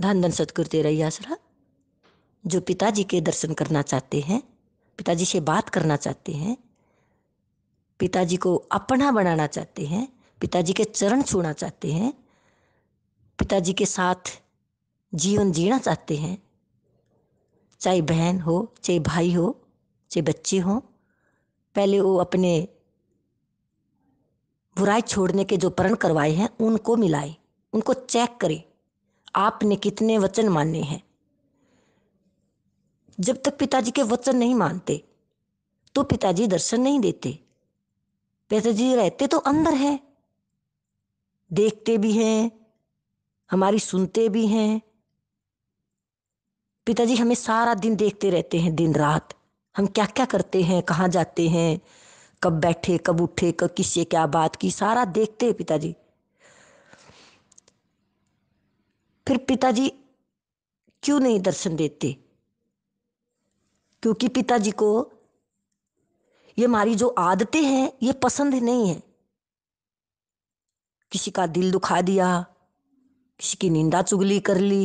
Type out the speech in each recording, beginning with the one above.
धन धन ही आसरा जो पिताजी के दर्शन करना चाहते हैं पिताजी से बात करना चाहते हैं पिताजी को अपना बनाना चाहते हैं पिताजी के चरण छूना चाहते हैं पिताजी के साथ जीवन जीना चाहते हैं चाहे बहन हो चाहे भाई हो चाहे बच्चे हों पहले वो अपने बुराई छोड़ने के जो प्रण करवाए हैं उनको मिलाए उनको चेक करें आपने कितने वचन माने हैं जब तक पिताजी के वचन नहीं मानते तो पिताजी दर्शन नहीं देते पिताजी रहते तो अंदर हैं देखते भी हैं हमारी सुनते भी हैं पिताजी हमें सारा दिन देखते रहते हैं दिन रात हम क्या क्या करते हैं कहाँ जाते हैं कब बैठे कब उठे कब किससे क्या बात की सारा देखते हैं पिताजी फिर पिताजी क्यों नहीं दर्शन देते क्योंकि पिताजी को ये हमारी जो आदतें हैं ये पसंद नहीं है किसी का दिल दुखा दिया किसी की निंदा चुगली कर ली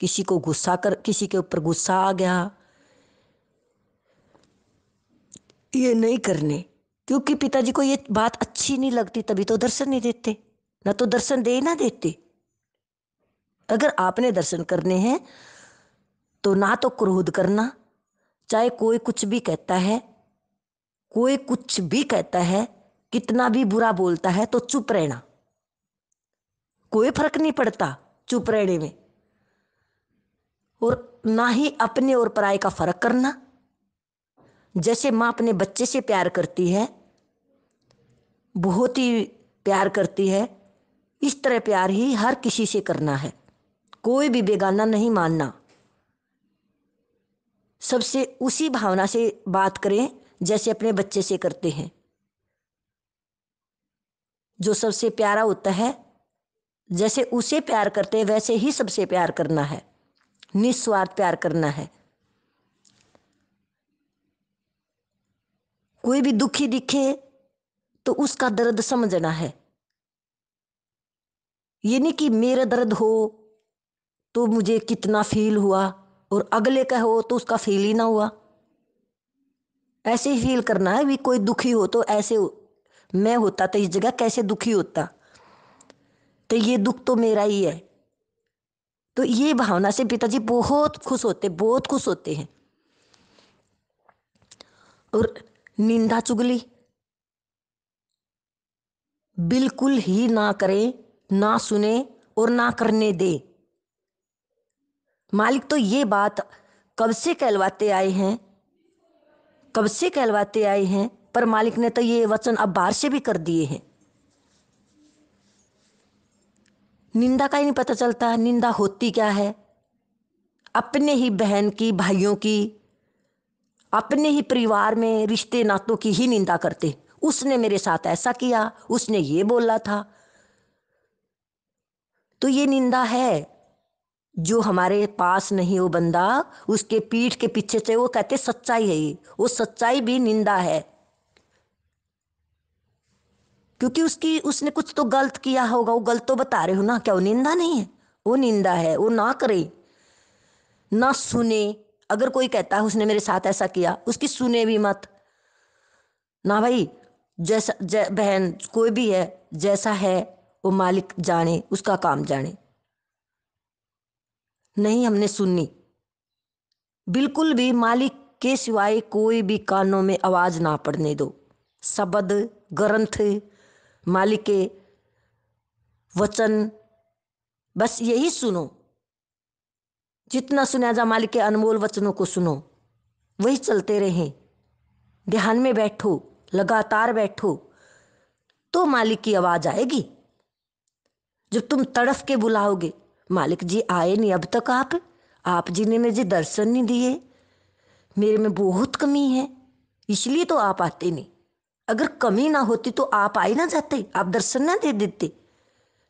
किसी को गुस्सा कर किसी के ऊपर गुस्सा आ गया ये नहीं करने क्योंकि पिताजी को ये बात अच्छी नहीं लगती तभी तो दर्शन नहीं देते ना तो दर्शन दे ना देते अगर आपने दर्शन करने हैं तो ना तो क्रोध करना चाहे कोई कुछ भी कहता है कोई कुछ भी कहता है कितना भी बुरा बोलता है तो चुप रहना कोई फर्क नहीं पड़ता चुप रहने में और ना ही अपने और पराए का फर्क करना जैसे माँ अपने बच्चे से प्यार करती है बहुत ही प्यार करती है इस तरह प्यार ही हर किसी से करना है कोई भी बेगाना नहीं मानना सबसे उसी भावना से बात करें जैसे अपने बच्चे से करते हैं जो सबसे प्यारा होता है जैसे उसे प्यार करते हैं वैसे ही सबसे प्यार करना है निस्वार्थ प्यार करना है कोई भी दुखी दिखे तो उसका दर्द समझना है ये नहीं कि मेरा दर्द हो तो मुझे कितना फील हुआ और अगले का हो तो उसका फील ही ना हुआ ऐसे ही फील करना है भी कोई दुखी हो तो ऐसे हो, मैं होता तो इस जगह कैसे दुखी होता तो ये दुख तो मेरा ही है तो ये भावना से पिताजी बहुत खुश होते बहुत खुश होते हैं और निंदा चुगली बिल्कुल ही ना करें ना सुने और ना करने दें मालिक तो ये बात कब से कहलवाते आए हैं कब से कहलवाते आए हैं पर मालिक ने तो ये वचन अब बाहर से भी कर दिए हैं निंदा का ही नहीं पता चलता निंदा होती क्या है अपने ही बहन की भाइयों की अपने ही परिवार में रिश्ते नातों की ही निंदा करते उसने मेरे साथ ऐसा किया उसने ये बोला था तो ये निंदा है जो हमारे पास नहीं वो बंदा उसके पीठ के पीछे से वो कहते सच्चाई है ये वो सच्चाई भी निंदा है क्योंकि उसकी उसने कुछ तो गलत किया होगा वो गलत तो बता रहे हो ना क्या वो निंदा नहीं है वो निंदा है वो ना करे ना सुने अगर कोई कहता है उसने मेरे साथ ऐसा किया उसकी सुने भी मत ना भाई जैसा जै, बहन कोई भी है जैसा है वो मालिक जाने उसका काम जाने नहीं हमने सुननी बिल्कुल भी मालिक के सिवाय कोई भी कानों में आवाज़ ना पड़ने दो शब्द ग्रंथ मालिक के वचन बस यही सुनो जितना सुना जा मालिक के अनमोल वचनों को सुनो वही चलते रहें ध्यान में बैठो लगातार बैठो तो मालिक की आवाज़ आएगी जब तुम तड़फ के बुलाओगे मालिक जी आए नहीं अब तक आप आप जी ने मुझे दर्शन नहीं दिए मेरे में बहुत कमी है इसलिए तो आप आते नहीं अगर कमी ना होती तो आप आई ना जाते आप दर्शन ना दे देते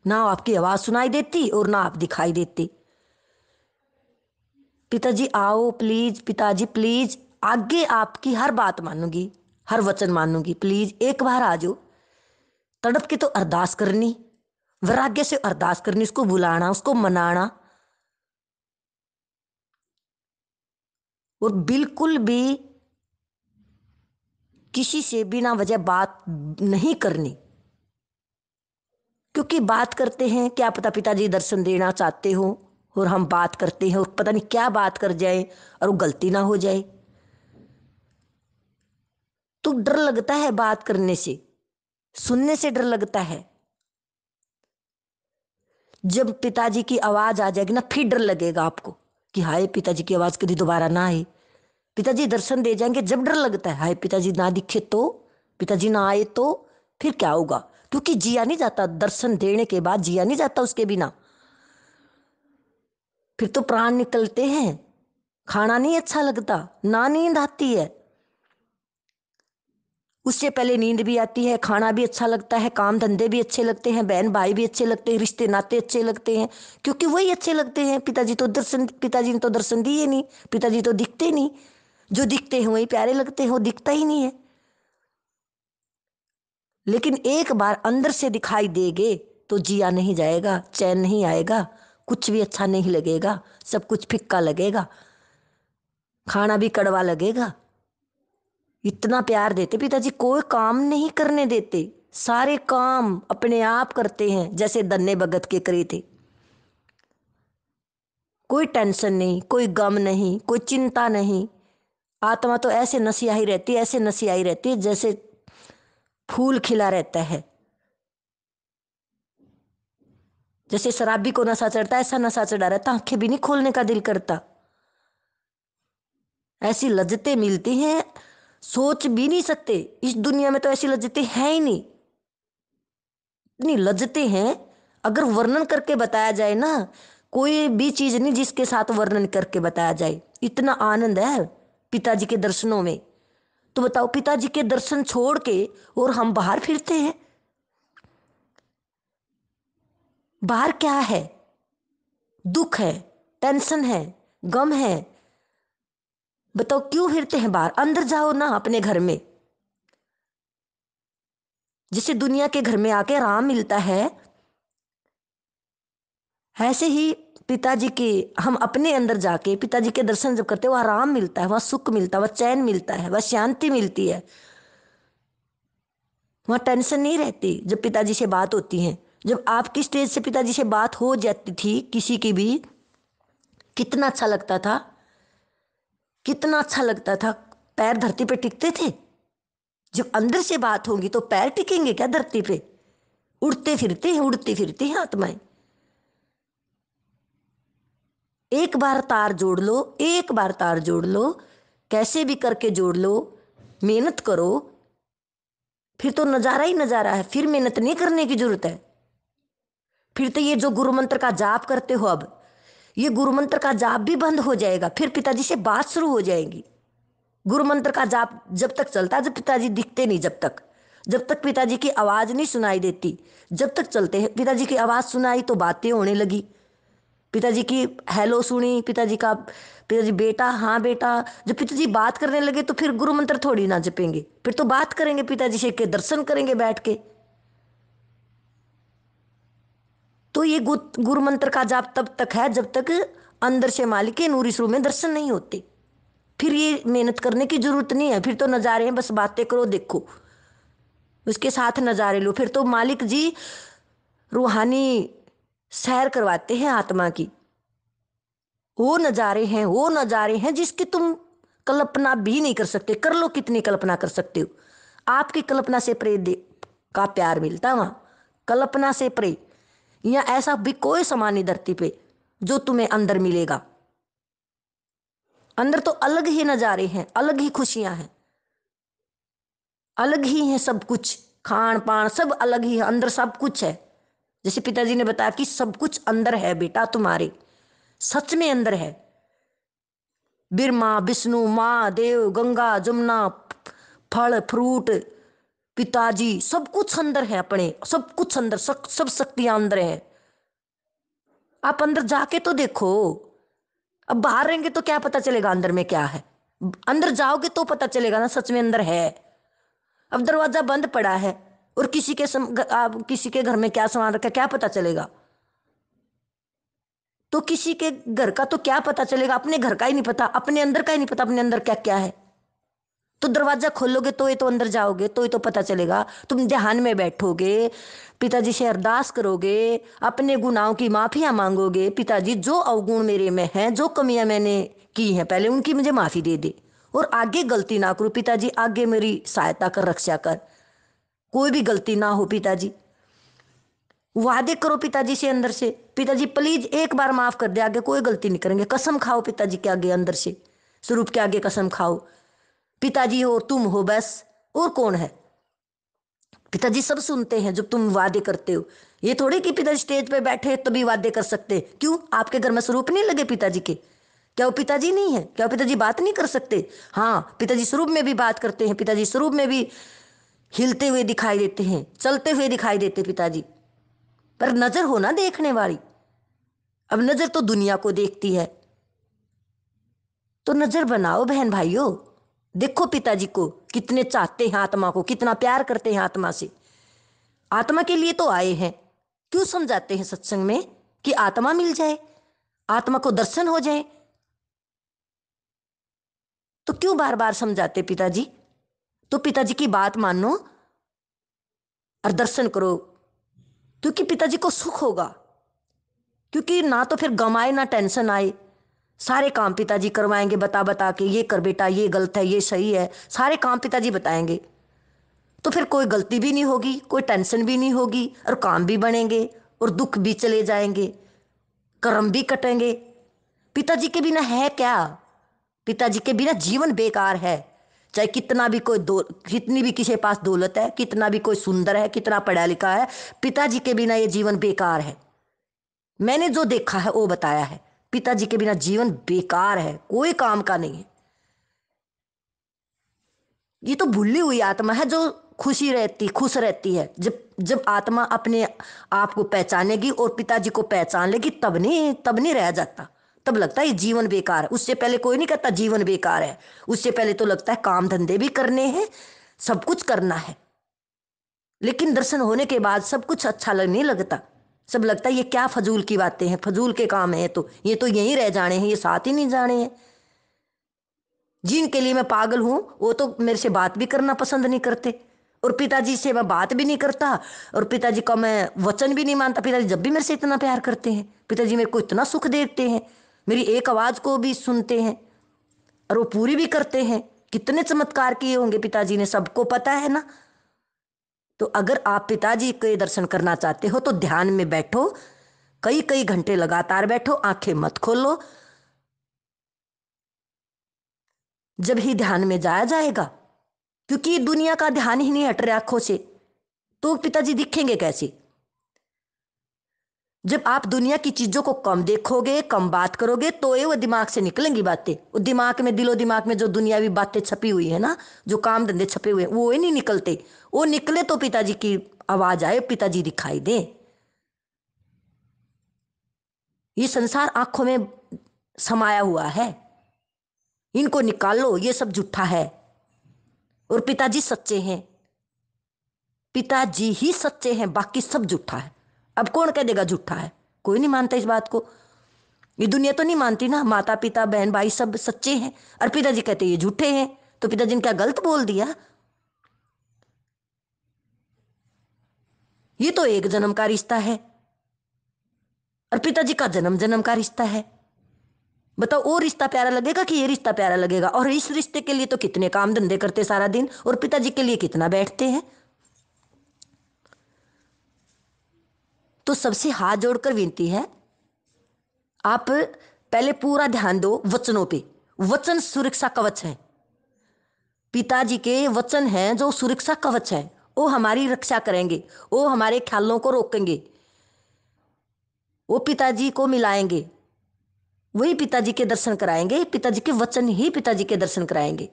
ना आपकी आवाज सुनाई देती और ना आप दिखाई देते पिताजी आओ प्लीज पिताजी प्लीज आगे आपकी हर बात मानूंगी हर वचन मानूंगी प्लीज एक बार आ जाओ तड़प के तो अरदास करनी वैराग्य से अरदास करनी उसको बुलाना उसको मनाना और बिल्कुल भी किसी से बिना वजह बात नहीं करनी क्योंकि बात करते हैं क्या पता पिताजी दर्शन देना चाहते हो और हम बात करते हैं और पता नहीं क्या बात कर जाए और वो गलती ना हो जाए तो डर लगता है बात करने से सुनने से डर लगता है जब पिताजी की आवाज आ जाएगी ना फिर डर लगेगा आपको कि हाय पिताजी की आवाज कभी दोबारा ना आए पिताजी दर्शन दे जाएंगे जब डर लगता है हाय पिताजी ना दिखे तो पिताजी ना आए तो फिर क्या होगा क्योंकि जिया नहीं जाता दर्शन देने के बाद जिया नहीं जाता उसके बिना फिर तो प्राण निकलते हैं खाना नहीं अच्छा लगता ना नींद आती है उससे पहले नींद भी आती है खाना भी अच्छा लगता है काम धंधे भी अच्छे लगते हैं बहन भाई भी अच्छे लगते हैं रिश्ते नाते अच्छे लगते हैं क्योंकि वही अच्छे लगते हैं पिताजी तो दर्शन पिताजी ने तो दर्शन दिए नहीं पिताजी तो दिखते नहीं जो दिखते हैं वही प्यारे लगते हैं वो दिखता ही नहीं है लेकिन एक बार अंदर से दिखाई देगे तो जिया नहीं जाएगा चैन नहीं आएगा कुछ भी अच्छा नहीं लगेगा सब कुछ फिक्का लगेगा खाना भी कड़वा लगेगा इतना प्यार देते पिताजी कोई काम नहीं करने देते सारे काम अपने आप करते हैं जैसे दन्ने भगत के करे थे कोई टेंशन नहीं कोई गम नहीं कोई चिंता नहीं आत्मा तो ऐसे नसियाही रहती है ऐसे नसियाही रहती है जैसे फूल खिला रहता है जैसे शराबी को नशा चढ़ता ऐसा नशा चढ़ा रहता आंखें भी नहीं खोलने का दिल करता ऐसी लज्जतें मिलती हैं सोच भी नहीं सकते इस दुनिया में तो ऐसी लज्जतें हैं ही नहीं इतनी लज्जतें हैं अगर वर्णन करके बताया जाए ना कोई भी चीज नहीं जिसके साथ वर्णन करके बताया जाए इतना आनंद है पिताजी के दर्शनों में तो बताओ पिताजी के दर्शन छोड़ के और हम बाहर फिरते हैं बाहर क्या है दुख है टेंशन है गम है बताओ क्यों फिरते हैं बाहर अंदर जाओ ना अपने घर में जिसे दुनिया के घर में आके आराम मिलता है ऐसे ही पिताजी के हम अपने अंदर जाके पिताजी के दर्शन जब करते हैं वह आराम मिलता है वह सुख मिलता है वह चैन मिलता है वह शांति मिलती है वह टेंशन नहीं रहती जब पिताजी से बात होती है जब आपकी स्टेज से पिताजी से बात हो जाती थी किसी की भी कितना अच्छा लगता था कितना अच्छा लगता था पैर धरती पे टिकते थे जब अंदर से बात होगी तो पैर टिकेंगे क्या धरती पे उड़ते फिरते हैं उड़ते फिरते हैं आत्माएं एक बार तार जोड़ लो एक बार तार जोड़ लो कैसे भी करके जोड़ लो मेहनत करो फिर तो नज़ारा ही नज़ारा है फिर मेहनत नहीं करने की जरूरत है फिर तो ये जो गुरु मंत्र का जाप करते हो अब ये गुरु मंत्र का जाप भी बंद हो जाएगा फिर पिताजी से बात शुरू हो जाएगी गुरु मंत्र का जाप जब तक चलता जब पिताजी दिखते नहीं जब तक जब तक पिताजी की आवाज़ नहीं सुनाई देती जब तक चलते हैं पिताजी की आवाज़ सुनाई तो बातें होने लगी पिताजी की हेलो सुनी पिताजी का पिताजी बेटा हाँ बेटा जब पिताजी बात करने लगे तो फिर गुरु मंत्र थोड़ी ना जपेंगे फिर तो बात करेंगे पिताजी से के दर्शन करेंगे बैठ के तो ये गुरु मंत्र का जाप तब तक है जब तक अंदर से मालिक के नूरी शुरू में दर्शन नहीं होते फिर ये मेहनत करने की जरूरत नहीं है फिर तो नज़ारे हैं बस बातें करो देखो उसके साथ नज़ारे लो फिर तो मालिक जी रूहानी सैर करवाते हैं आत्मा की वो नज़ारे हैं वो नज़ारे हैं जिसकी तुम कल्पना भी नहीं कर सकते कर लो कितनी कल्पना कर सकते हो आपकी कल्पना से प्रे दे का प्यार मिलता वहां कल्पना से प्रे या ऐसा भी कोई नहीं धरती पे जो तुम्हें अंदर मिलेगा अंदर तो अलग ही नज़ारे हैं अलग ही खुशियां हैं अलग ही है सब कुछ खान पान सब अलग ही है अंदर सब कुछ है जैसे पिताजी ने बताया कि सब कुछ अंदर है बेटा तुम्हारे सच में अंदर है बिरमा विष्णु माँ देव गंगा जमुना फल फ्रूट पिताजी सब कुछ अंदर है अपने सब कुछ अंदर सब सब शक्तियां अंदर है आप अंदर जाके तो देखो अब बाहर रहेंगे तो क्या पता चलेगा अंदर में क्या है अंदर जाओगे तो पता चलेगा ना सच में अंदर है अब दरवाजा बंद पड़ा है और किसी के सम, आप, किसी के घर में क्या सामान रखा क्या पता चलेगा तो किसी के घर का तो क्या पता चलेगा अपने घर का ही नहीं पता अपने अंदर का ही नहीं पता अपने अंदर क्या क्या है तो दरवाज़ा खोलोगे तो ये तो अंदर जाओगे तो ये तो पता चलेगा तुम ध्यान में बैठोगे पिताजी से अरदास करोगे अपने गुनाहों की माफिया मांगोगे पिताजी जो अवगुण मेरे में हैं जो कमियां मैंने की हैं पहले उनकी मुझे माफ़ी दे दे और आगे गलती ना करो पिताजी आगे मेरी सहायता कर रक्षा कर कोई भी गलती ना हो पिताजी वादे करो पिताजी से अंदर से पिताजी प्लीज एक बार माफ कर दे आगे कोई गलती नहीं करेंगे कसम खाओ पिताजी के आगे अंदर से स्वरूप के आगे कसम खाओ पिताजी हो तुम हो बस और कौन है पिताजी सब सुनते हैं जब तुम वादे करते हो ये थोड़ी कि पिताजी स्टेज पे बैठे तभी वादे कर सकते क्यों आपके घर में स्वरूप नहीं लगे पिताजी के क्या वो पिताजी नहीं है क्या पिताजी बात नहीं कर सकते हाँ पिताजी स्वरूप में भी बात करते हैं पिताजी स्वरूप में भी हिलते हुए दिखाई देते हैं चलते हुए दिखाई देते पिताजी पर नजर हो ना देखने वाली अब नजर तो दुनिया को देखती है तो नजर बनाओ बहन भाइयों देखो पिताजी को कितने चाहते हैं आत्मा को कितना प्यार करते हैं आत्मा से आत्मा के लिए तो आए हैं क्यों समझाते हैं सत्संग में कि आत्मा मिल जाए आत्मा को दर्शन हो जाए तो क्यों बार बार समझाते पिताजी तो पिताजी की बात मानो और दर्शन करो क्योंकि पिताजी को सुख होगा क्योंकि ना तो फिर गम आए ना टेंशन आए सारे काम पिताजी करवाएंगे बता बता के ये कर बेटा ये गलत है ये सही है सारे काम पिताजी बताएंगे तो फिर कोई गलती भी नहीं होगी कोई टेंशन भी नहीं होगी और काम भी बनेंगे और दुख भी चले जाएंगे कर्म भी कटेंगे पिताजी के बिना है क्या पिताजी के बिना जीवन बेकार है चाहे कितना भी कोई दो कितनी भी किसी पास दौलत है कितना भी कोई सुंदर है कितना पढ़ा लिखा है पिताजी के बिना ये जीवन बेकार है मैंने जो देखा है वो बताया है पिताजी के बिना जीवन बेकार है कोई काम का नहीं है ये तो भूली हुई आत्मा है जो खुशी रहती खुश रहती है जब जब आत्मा अपने आप को पहचानेगी और पिताजी को पहचान लेगी तब नहीं तब नहीं रह जाता तब लगता है जीवन बेकार है उससे पहले कोई नहीं कहता जीवन बेकार है उससे पहले तो लगता है काम धंधे भी करने हैं सब कुछ करना है लेकिन दर्शन होने के बाद सब कुछ अच्छा नहीं लगता सब लगता है ये क्या फजूल की बातें हैं फजूल के काम हैं तो ये तो यहीं रह जाने हैं ये साथ ही नहीं जाने हैं जिनके लिए मैं पागल हूँ वो तो मेरे से बात भी करना पसंद नहीं करते और पिताजी से मैं बात भी नहीं करता और पिताजी का मैं वचन भी नहीं मानता पिताजी जब भी मेरे से इतना प्यार करते हैं पिताजी मेरे को इतना सुख देते हैं मेरी एक आवाज़ को भी सुनते हैं और वो पूरी भी करते हैं कितने चमत्कार किए होंगे पिताजी ने सबको पता है ना तो अगर आप पिताजी के दर्शन करना चाहते हो तो ध्यान में बैठो कई कई घंटे लगातार बैठो आंखें मत खोलो जब ही ध्यान में जाया जाएगा क्योंकि दुनिया का ध्यान ही नहीं हट रहा आंखों से तो पिताजी दिखेंगे कैसे जब आप दुनिया की चीजों को कम देखोगे कम बात करोगे तो ये वो दिमाग से निकलेंगी बातें वो दिमाग में दिलो दिमाग में जो दुनियावी बातें छपी हुई है ना जो काम धंधे छपे हुए हैं वो ही नहीं निकलते वो निकले तो पिताजी की आवाज आए पिताजी दिखाई दे ये संसार आंखों में समाया हुआ है इनको निकालो ये सब झूठा है और पिताजी सच्चे हैं पिताजी ही सच्चे हैं बाकी सब झूठा है अब कौन कह देगा झूठा है कोई नहीं मानता इस बात को ये दुनिया तो नहीं मानती ना माता पिता बहन भाई सब सच्चे हैं और पिताजी कहते ये झूठे हैं तो पिताजी ने क्या गलत बोल दिया ये तो एक जन्म का रिश्ता है और पिताजी का जन्म जन्म का रिश्ता है बताओ वो रिश्ता प्यारा लगेगा कि ये रिश्ता प्यारा लगेगा और इस रिश्ते के लिए तो कितने काम धंधे करते सारा दिन और पिताजी के लिए कितना बैठते हैं तो सबसे हाथ जोड़कर विनती है आप पहले पूरा ध्यान दो वचनों पे वचन सुरक्षा कवच है पिताजी के वचन हैं जो सुरक्षा कवच है वो हमारी रक्षा करेंगे वो हमारे ख्यालों को रोकेंगे वो पिताजी को मिलाएंगे वही पिताजी के दर्शन कराएंगे पिताजी के वचन ही पिताजी के दर्शन कराएंगे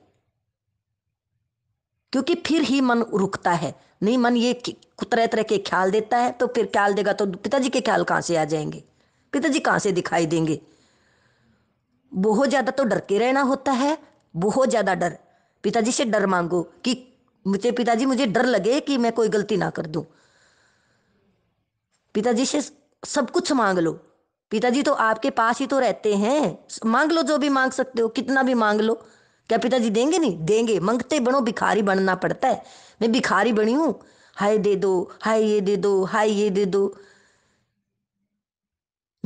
क्योंकि फिर ही मन रुकता है नहीं मन ये तरह तरह के ख्याल देता है तो फिर ख्याल देगा तो पिताजी के ख्याल कहाँ से आ जाएंगे पिताजी कहाँ से दिखाई देंगे बहुत ज़्यादा तो डर के रहना होता है बहुत ज़्यादा डर पिताजी से डर मांगो कि मुझे पिताजी मुझे डर लगे कि मैं कोई गलती ना कर दूं पिताजी से सब कुछ मांग लो पिताजी तो आपके पास ही तो रहते हैं मांग लो जो भी मांग सकते हो कितना भी मांग लो क्या पिताजी देंगे नहीं देंगे मंगते बनो भिखारी बनना पड़ता है मैं भिखारी बनी हूं हाय दे दो हाय ये दे दो हाय ये दे दो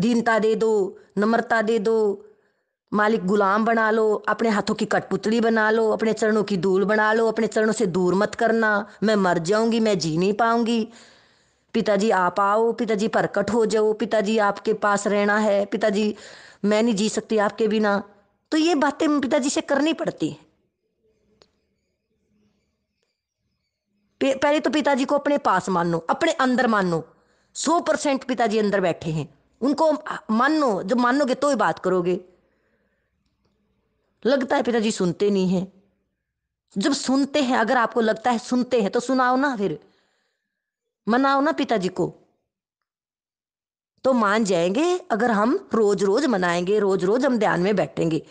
दीनता दे दो नम्रता दे दो मालिक गुलाम बना लो अपने हाथों की कठपुतली बना लो अपने चरणों की धूल बना लो अपने चरणों से दूर मत करना मैं मर जाऊंगी मैं जी नहीं पाऊंगी पिताजी आप आओ पिताजी प्रकट हो जाओ पिताजी आपके पास रहना है पिताजी मैं नहीं जी सकती आपके बिना तो ये बातें पिताजी से करनी पड़ती हैं पहले तो पिताजी को अपने पास मानो अपने अंदर मानो सौ परसेंट पिताजी अंदर बैठे हैं उनको मानो जब मानोगे तो ही बात करोगे लगता है पिताजी सुनते नहीं हैं जब सुनते हैं अगर आपको लगता है सुनते हैं तो सुनाओ ना फिर मनाओ ना पिताजी को तो मान जाएंगे अगर हम रोज रोज मनाएंगे रोज रोज हम ध्यान में बैठेंगे